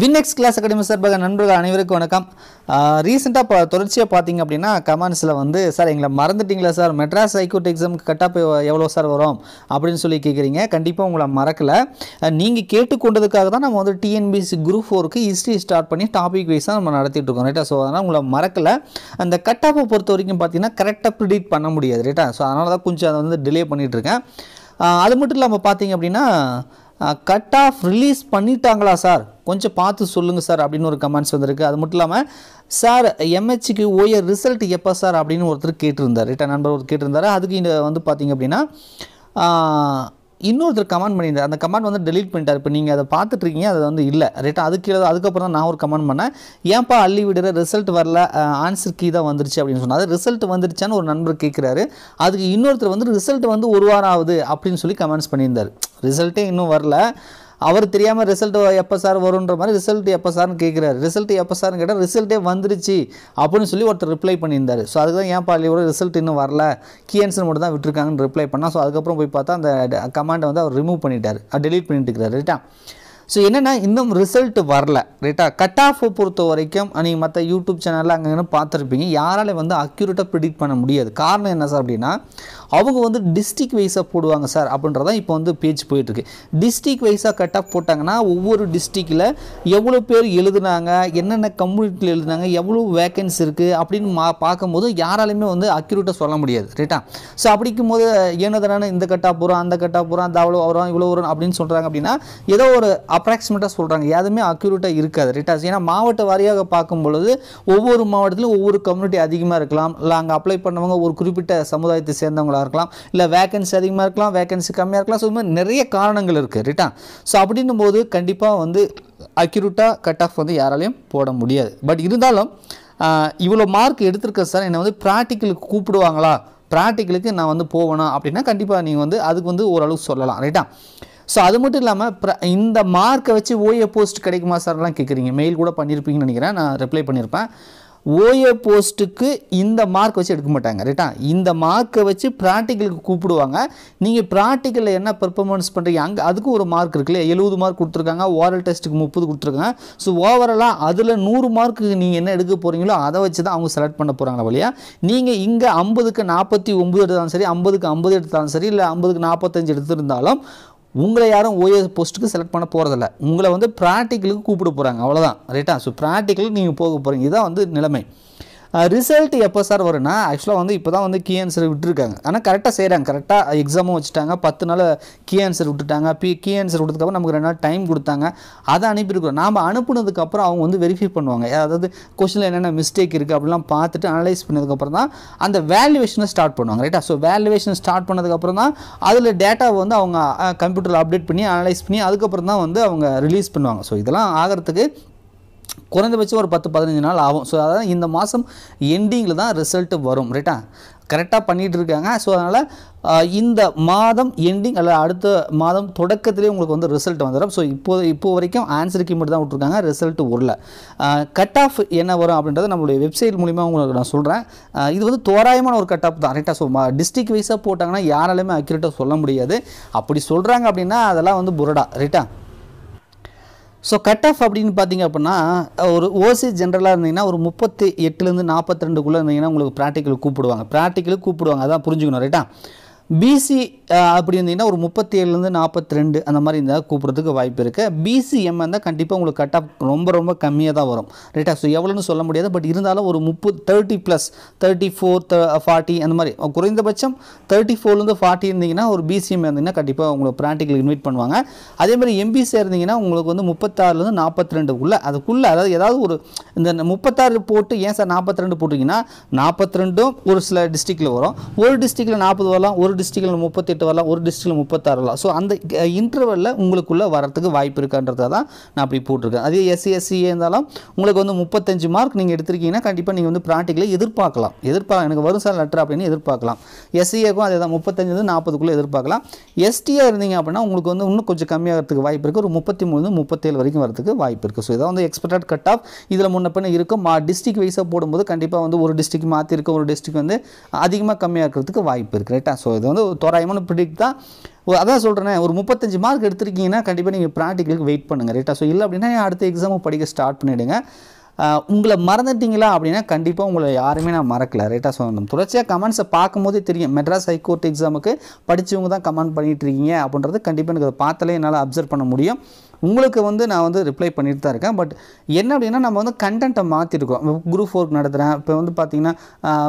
Winx class academy சார்பாக நண்பர்கள் அனைவருக்கும் வணக்கம் ரீசெண்டாக இப்போ தொடர்ச்சியாக பார்த்தீங்க அப்படின்னா கமெண்ட்ஸில் வந்து சார் எங்களை மறந்துட்டிங்களா சார் மெட்ராஸ் ஹைகோர்ட் எக்ஸாமுக்கு கட்டாப் எவ்வளோ சார் வரும் அப்படின்னு சொல்லி கேட்குறீங்க கண்டிப்பாக உங்களை மறக்கலை நீங்கள் கேட்டுக்கொண்டதுக்காக தான் நம்ம வந்து டிஎன்பிசி குரூப் ஃபோருக்கு ஹிஸ்ட்ரி ஸ்டார்ட் பண்ணி டாபிக் வைஸாக நம்ம நடத்திட்டு இருக்கோம் ரைட்டா ஸோ அதனால் உங்களை மறக்கலை அந்த கட்டாப்பை பொறுத்த வரைக்கும் பார்த்தீங்கன்னா கரெக்டாக ப்ரிடிக் பண்ண முடியாது ரைட்டா ஸோ அதனால தான் கொஞ்சம் அதை வந்து டிலே பண்ணிகிட்ருக்கேன் அது மட்டும் இல்லாமல் பார்த்தீங்க அப்படின்னா கட் ஆஃப் ரிலீஸ் பண்ணிட்டாங்களா சார் கொஞ்சம் பார்த்து சொல்லுங்கள் சார் அப்படின்னு ஒரு கமெண்ட்ஸ் வந்திருக்கு அது மட்டும் இல்லாமல் சார் எம்ஹெச்சுக்கு ஓயர் ரிசல்ட் எப்போ சார் அப்படின்னு ஒருத்தர் கேட்டிருந்தார் ரிட்டர்ன் நண்பர் ஒரு கேட்டிருந்தார் அதுக்கு இங்கே வந்து பார்த்திங்க அப்படின்னா இன்னொருத்தர் கமெண்ட் பண்ணியிருந்தார் அந்த கமெண்ட் வந்து டெலீட் பண்ணிட்டார் இப்போ நீங்கள் அதை பார்த்துட்ருக்கீங்க அது வந்து இல்லை ரைட்டா அதுக்கு கீழே அதுக்கப்புறம் தான் நான் ஒரு கமெண்ட் பண்ணேன் ஏன்ப்பா அள்ளி விடுற ரிசல்ட் வரல ஆன்சர் கீ தான் வந்துருச்சு அப்படின்னு சொன்னால் ரிசல்ட் வந்துருச்சான்னு ஒரு நண்பர் கேட்குறாரு அதுக்கு இன்னொருத்தர் வந்து ரிசல்ட் வந்து ஒரு வாரம் ஆகுது அப்படின்னு சொல்லி கமெண்ட்ஸ் பண்ணியிருந்தார் ரிசல்ட்டே இன்னும் வரல அவர் தெரியாமல் ரிசல்ட் எப்போ சார் வரும்ன்ற மாதிரி ரிசல்ட் எப்போ சார்னு கேட்குறாரு ரிசல்ட் எப்போ சார்னு கேட்டால் ரிசல்ட்டே வந்துருச்சு அப்படின்னு சொல்லி ஒருத்தர் ரிப்ளை பண்ணியிருந்தார் ஸோ அதுக்கு தான் ஏன் பாலியோட ரிசல்ட் இன்னும் வரல கியன்சன் மட்டும் தான் விட்டுருக்காங்கன்னு ரிப்ளை பண்ணால் ஸோ அதுக்கப்புறம் போய் பார்த்தா அந்த கமாண்டை வந்து அவர் ரிமூவ் பண்ணிட்டார் டெலீட் பண்ணிட்டு இருக்கிறார் ரைட்டா ஸோ என்னென்னா இன்னும் ரிசல்ட் வரல ரைட்டா கட் ஆஃபை பொறுத்த வரைக்கும் நீங்கள் மற்ற யூடியூப் சேனலில் அங்கே பார்த்துருப்பீங்க யாரால் வந்து அக்யூரேட்டாக ப்ரிடிக்ட் பண்ண முடியாது காரணம் என்ன சார் அப்படின்னா அவங்க வந்து டிஸ்ட்ரிக் வைஸாக போடுவாங்க சார் அப்படின்றதான் இப்போ வந்து பேச்சு போயிட்டுருக்கு டிஸ்ட்ரிக் வைஸாக கட்டாக போட்டாங்கன்னா ஒவ்வொரு டிஸ்ட்ரிக்டில் எவ்வளோ பேர் எழுதுனாங்க என்னென்ன கம்யூனிட்டியில் எழுதுனாங்க எவ்வளோ வேக்கன்சி இருக்குது அப்படின்னு மா பார்க்கும்போது யாராலையுமே வந்து அக்யூரேட்டாக சொல்ல முடியாது ரைட்டா ஸோ அப்படிக்கும் போது ஏனதான இந்த கட்டாக போகிறோம் அந்த கட்டாக போகிறோம் அந்த அவ்வளோ வரும் இவ்வளோ வரும் அப்படின்னு சொல்கிறாங்க அப்படின்னா ஏதோ ஒரு அப்ராக்சிமேட்டாக சொல்கிறாங்க எதுவுமே அக்யூரேட்டாக இருக்காது ரைட்டா ஏன்னா மாவட்ட வாரியாக பார்க்கும் பொழுது ஒவ்வொரு மாவட்டத்திலும் ஒவ்வொரு கம்யூனிட்டி அதிகமாக இருக்கலாம் இல்லை அங்கே அப்ளை பண்ணவங்க ஒரு குறிப்பிட்ட சமுதாயத்தை சேர்ந்தவங்களா குறைவாக இருக்கலாம் இல்லை வேக்கன்சி அதிகமாக இருக்கலாம் வேக்கன்சி கம்மியாக இருக்கலாம் ஸோ இது மாதிரி நிறைய காரணங்கள் இருக்குது ரிட்டா ஸோ அப்படின்னும் போது கண்டிப்பாக வந்து அக்யூரேட்டாக கட் ஆஃப் வந்து யாராலையும் போட முடியாது பட் இருந்தாலும் இவ்வளோ மார்க் எடுத்திருக்க சார் என்னை வந்து ப்ராக்டிக்கலுக்கு கூப்பிடுவாங்களா ப்ராக்டிக்கலுக்கு நான் வந்து போவேனா அப்படின்னா கண்டிப்பாக நீங்கள் வந்து அதுக்கு வந்து ஓரளவுக்கு சொல்லலாம் ரைட்டா ஸோ அது மட்டும் இல்லாமல் இந்த மார்க்கை வச்சு ஓஏ போஸ்ட் கிடைக்குமா சார்லாம் கேட்குறீங்க மெயில் கூட பண்ணியிருப்பீங்கன்னு நினைக்கிறேன் நான் ரிப்ளை பண்ணியிருப்பேன் ஓஏ போஸ்ட்டுக்கு இந்த மார்க் வச்சு எடுக்க மாட்டாங்க ரைட்டா இந்த மார்க்கை வச்சு ப்ராக்டிக்கலுக்கு கூப்பிடுவாங்க நீங்கள் ப்ராக்டிக்கலில் என்ன பெர்ஃபார்மன்ஸ் பண்ணுறீங்க அங்கே அதுக்கும் ஒரு மார்க் இருக்குல்ல எழுபது மார்க் கொடுத்துருக்காங்க ஓரல் டெஸ்ட்டுக்கு முப்பது கொடுத்துருக்காங்க ஸோ ஓவராலாக அதில் நூறு மார்க்குக்கு நீங்கள் என்ன எடுக்க போகிறீங்களோ அதை வச்சு தான் அவங்க செலக்ட் பண்ண போகிறாங்க வழியா நீங்கள் இங்கே ஐம்பதுக்கு நாற்பத்தி ஒம்பது எடுத்தாலும் சரி ஐம்பதுக்கு ஐம்பது எடுத்தாலும் சரி இல்லை ஐம்பதுக்கு நாற்பத்தஞ்சு எடுத்திருந்தாலும் உங்களை யாரும் ஓஎஸ் போஸ்ட்டுக்கு செலக்ட் பண்ண போகிறதில்ல உங்களை வந்து ப்ராக்டிக்கலுக்கு கூப்பிட போகிறாங்க அவ்வளோதான் ரைட்டா ஸோ ப்ராக்டிக்கலுக்கு நீங்கள் போக போகிறீங்க இதுதான் வந்து நிலைமை ரிசல்ட் எப்போ சார் வரும்னா ஆக்சுவலாக வந்து இப்போ தான் வந்து கீ ஆன்சர் விட்டுருக்காங்க ஆனால் கரெக்டாக செய்கிறாங்க கரெக்டாக எக்ஸாமும் வச்சுட்டாங்க பத்து நாள் கீ ஆன்சர் விட்டுட்டாங்க பி கீ ஆன்சர் விட்டதுக்கப்புறம் நமக்கு ரெண்டு நாள் டைம் கொடுத்தாங்க அதை அனுப்பியிருக்கோம் நாம் அனுப்புனதுக்கப்புறம் அவங்க வந்து வெரிஃபை பண்ணுவாங்க அதாவது கொஷினில் என்னென்ன மிஸ்டேக் இருக்குது அப்படிலாம் பார்த்துட்டு அனலைஸ் பண்ணதுக்கப்புறம் தான் அந்த வேல்யூவேஷனை ஸ்டார்ட் பண்ணுவாங்க ரைட்டா ஸோ வேல்யூவேஷன் ஸ்டார்ட் பண்ணதுக்கப்புறம் தான் அதில் டேட்டா வந்து அவங்க கம்ப்யூட்டரில் அப்டேட் பண்ணி அனலைஸ் பண்ணி அதுக்கப்புறம் தான் வந்து அவங்க ரிலீஸ் பண்ணுவாங்க ஸோ இதெல்லாம் ஆகிறதுக்கு குறைந்தபட்சம் ஒரு பத்து பதினஞ்சு நாள் ஆகும் ஸோ அதாவது இந்த மாதம் எண்டிங்கில் தான் ரிசல்ட்டு வரும் ரைட்டா கரெக்டாக பண்ணிகிட்டு இருக்காங்க ஸோ அதனால் இந்த மாதம் எண்டிங் அல்லது அடுத்த மாதம் தொடக்கத்திலே உங்களுக்கு வந்து ரிசல்ட் வந்துடும் ஸோ இப்போது இப்போ வரைக்கும் ஆன்சருக்கு மட்டும் தான் விட்ருக்காங்க ரிசல்ட் உள்ள கட் ஆஃப் என்ன வரும் அப்படின்றத நம்மளுடைய வெப்சைட் மூலிமா உங்களுக்கு நான் சொல்கிறேன் இது வந்து தோராயமான ஒரு கட் ஆஃப் தான் ரைட்டாக ஸோ டிஸ்ட்ரிக் வைஸாக போட்டாங்கன்னா யாராலுமே அக்யூரேட்டாக சொல்ல முடியாது அப்படி சொல்கிறாங்க அப்படின்னா அதெல்லாம் வந்து புரடா ரைட்டா ஸோ கட் ஆஃப் அப்படின்னு பார்த்தீங்க அப்படின்னா ஒரு ஓசி ஜென்ரலாக இருந்தீங்கன்னா ஒரு முப்பத்தி எட்டுலேருந்து நாற்பத்தி ரெண்டுக்குள்ளே இருந்தீங்கன்னா உங்களுக்கு ப்ராக்டிக்கல் கூப்பிடுவாங்க ப்ராக்டிக்கலுக்கு கூப்பிடுவாங்க அதான் புரிஞ்சுக்கணும் ரைட்டா பிசி அப்படி இருந்தீங்கன்னா ஒரு முப்பத்தி ஏழுலேருந்து நாற்பத்தி ரெண்டு அந்த மாதிரி இருந்தால் கூப்பிட்றதுக்கு வாய்ப்பு இருக்குது பிசிஎம் இருந்தால் கண்டிப்பாக உங்களுக்கு கட் ஆஃப் ரொம்ப ரொம்ப கம்மியாக தான் வரும் ரைட்டா ஸோ எவ்வளோன்னு சொல்ல முடியாது பட் இருந்தாலும் ஒரு முப்பது thirty plus thirty four forty அந்த மாதிரி குறைந்தபட்சம் தேர்ட்டி ஃபோர்லேருந்து ஃபார்ட்டி இருந்தீங்கன்னா ஒரு பிசிஎம் இருந்தீங்கன்னா கண்டிப்பாக உங்களுக்கு ப்ராக்டிக்கல் இன்வைட் பண்ணுவாங்க அதே மாதிரி எம்பிசி இருந்தீங்கன்னா உங்களுக்கு வந்து முப்பத்தாறுலேருந்து நாற்பத்தி ரெண்டுக்குள்ளே அதுக்குள்ளே அதாவது ஏதாவது ஒரு இந்த முப்பத்தாறு போட்டு ஏன் சார் நாற்பத்தி ரெண்டு போட்டிங்கன்னா நாற்பத்தி ரெண்டும் ஒரு சில டிஸ்ட்ரிக்டில் வரும் ஒரு டிஸ்ட்ரிக்டில் நாற்பது வரலாம் ஒரு டிஸ்ட்ரிக்டில் முப்பத்தெட்டு வரலாம் ஒரு டிஸ்ட்ரிக்டில் முப்பத்தாறுலாம் ஸோ அந்த இன்டர்வலில் உங்களுக்குள்ளே வரத்துக்கு வாய்ப்பு இருக்கான்றதை தான் நான் அப்படி போட்டிருக்கேன் அதே எஸ்சி எஸ்சியே இருந்தாலும் உங்களுக்கு வந்து முப்பத்தஞ்சு மார்க் நீங்கள் எடுத்திருக்கீங்கன்னா கண்டிப்பாக நீங்கள் வந்து ப்ராக்டிக்கலி எதிர்பார்க்கலாம் எதிர்பார்க்கலாம் எனக்கு வரும் சார் லெட்டர் அப்படின்னு எதிர்பார்க்கலாம் எஸ்சிஏக்கும் அதே தான் முப்பத்தஞ்சு நாற்பதுக்குள்ளே எதிர்பார்க்கலாம் எஸ்டியாக இருந்தீங்க அப்படின்னா உங்களுக்கு வந்து இன்னும் கொஞ்சம் கம்மியாகிறதுக்கு வாய்ப்பு இருக்குது ஒரு முப்பத்தி மூணு முப்பத்தேழு வரைக்கும் வரதுக்கு வாய்ப்பு இருக்குது ஸோ இதான் வந்து எக்ஸ்பெக்டட் கட் ஆஃப் இதில் முன்ன பின்ன இருக்கும் மா டிஸ்ட்ரிக் வைஸாக போடும்போது கண்டிப்பாக வந்து ஒரு டிஸ்ட்ரிக் மாற்றிருக்க ஒரு டிஸ்ட்ரிக் வந்து அதிகமாக கம்மியாக இருக்கிறதுக்கு வாய்ப்பு இருக்குது ரைட்டா ஸோ இது வந்து தோராயமான ப்ரிடிக்ட் தான் அதான் சொல்கிறேன் ஒரு முப்பத்தஞ்சு மார்க் எடுத்திருக்கீங்கன்னா கண்டிப்பாக நீங்கள் ப்ராக்டிக்கலுக்கு வெயிட் பண்ணுங்கள் ரைட்டாக ஸோ இல்லை அப்படின்னா அடுத்த எக்ஸாமும் படிக்க ஸ்டார்ட் பண்ணிவிடுங்க உங்களை மறந்துட்டீங்களா அப்படின்னா கண்டிப்பாக உங்களை யாருமே நான் மறக்கல ரைட்டாக சொல்லணும் தொடர்ச்சியாக கமெண்ட்ஸை பார்க்கும்போதே தெரியும் மெட்ராஸ் ஹைகோர்ட் எக்ஸாமுக்கு படித்தவங்க தான் கமெண்ட் பண்ணிகிட்ருக்கீங்க அப்படின்றது கண்டிப்பாக எனக்கு அதை பார்த்தாலே என்னால் அப்சர்வ் பண்ண முடியும் உங்களுக்கு வந்து நான் வந்து ரிப்ளை பண்ணிட்டு தான் இருக்கேன் பட் என்ன அப்படின்னா நம்ம வந்து கண்டென்ட்டை மாற்றிருக்கோம் குரூப் ஃபோர்க் நடத்துகிறேன் இப்போ வந்து பார்த்திங்கன்னா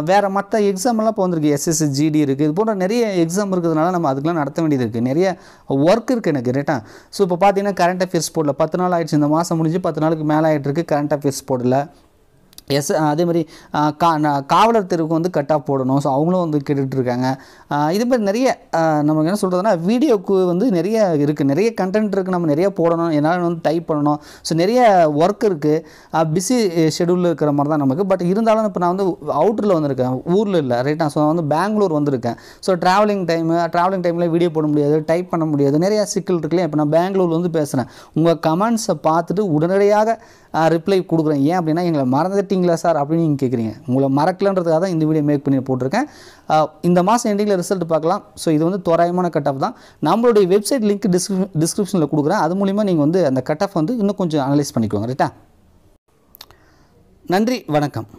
வேறு மற்ற எக்ஸாம்லாம் இப்போ வந்துருக்கு எஸ்எஸ்சி ஜிடி இருக்குது இது போன்ற நிறைய எக்ஸாம் இருக்கிறதுனால நம்ம அதுக்கெலாம் நடத்த வேண்டியது இருக்குது நிறைய ஒர்க் இருக்குது எனக்கு ரைட்டாக ஸோ இப்போ பார்த்தீங்கன்னா கரண்ட் அஃபேர்ஸ் போர்டில் பத்து நாள் ஆயிடுச்சு இந்த மாதம் முடிஞ்சு பத்து நாளுக்கு மேலே ஆகிட்டு இருக்குது கரண்ட் அஃபேர்ஸ் போர்டில் எஸ் அதே மாதிரி கா காவலர் தெருவுக்கு வந்து கட்டாக போடணும் ஸோ அவங்களும் வந்து கேட்டுட்ருக்காங்க இது மாதிரி நிறைய நமக்கு என்ன சொல்கிறதுனா வீடியோக்கு வந்து நிறைய இருக்குது நிறைய கண்டென்ட் இருக்குது நம்ம நிறைய போடணும் என்னால் வந்து டைப் பண்ணணும் ஸோ நிறைய ஒர்க் இருக்குது பிஸி ஷெடியூலில் இருக்கிற மாதிரி தான் நமக்கு பட் இருந்தாலும் இப்போ நான் வந்து அவுட்டரில் வந்திருக்கேன் ஊரில் இல்லை ரைட் நான் ஸோ வந்து பெங்களூர் வந்திருக்கேன் ஸோ ட்ராவலிங் டைமு ட்ராவலிங் டைமில் வீடியோ போட முடியாது டைப் பண்ண முடியாது நிறையா சிக்கல் இருக்குல்லையா இப்போ நான் பெங்களூர் வந்து பேசுகிறேன் உங்கள் கமெண்ட்ஸை பார்த்துட்டு உடனடியாக ரிப்ளை கொடுக்குறேன் ஏன் அப்படின்னா எங்களை மறந்துட்டீங்க மிரட்டிங்களா சார் அப்படின்னு நீங்கள் கேட்குறீங்க உங்களை மறக்கலன்றதுக்காக தான் இந்த வீடியோ மேக் பண்ணி போட்டிருக்கேன் இந்த மாதம் எண்டிங்கில் ரிசல்ட் பார்க்கலாம் ஸோ இது வந்து தோராயமான கட் ஆஃப் தான் நம்மளுடைய வெப்சைட் லிங்க் டிஸ்கிரி டிஸ்கிரிப்ஷனில் கொடுக்குறேன் அது மூலிமா நீங்கள் வந்து அந்த கட் ஆஃப் வந்து இன்னும் கொஞ்சம் அனலைஸ் பண்ணிக்கோங்க ரைட்டா நன்றி வணக்கம்